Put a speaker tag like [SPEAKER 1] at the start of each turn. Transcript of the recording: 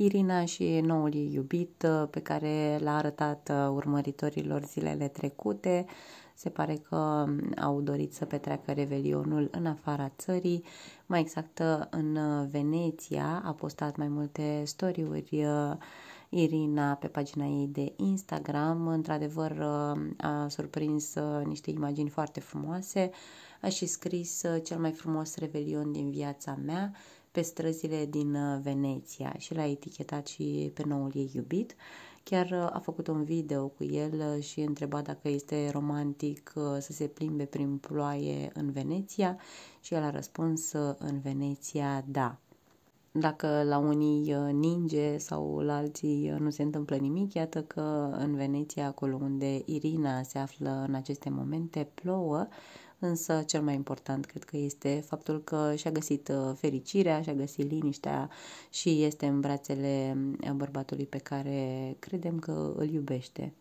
[SPEAKER 1] Irina și noul ei iubit uh, pe care l-a arătat uh, urmăritorilor zilele trecute. Se pare că um, au dorit să petreacă revelionul în afara țării, mai exact uh, în Veneția. A postat mai multe story-uri Irina pe pagina ei de Instagram. Într-adevăr a surprins niște imagini foarte frumoase. A și scris cel mai frumos revelion din viața mea pe străzile din uh, Veneția și l-a etichetat și pe noul ei iubit. Chiar uh, a făcut un video cu el uh, și întreba dacă este romantic să se plimbe prin ploaie în Veneția și el a răspuns în Veneția da. Dacă la unii ninge sau la alții nu se întâmplă nimic, iată că în Veneția, acolo unde Irina se află în aceste momente, plouă, însă cel mai important cred că este faptul că și-a găsit uh, fericirea, și-a găsit liniștea și este în brațele uh, bărbatului pe care credem că îl iubește.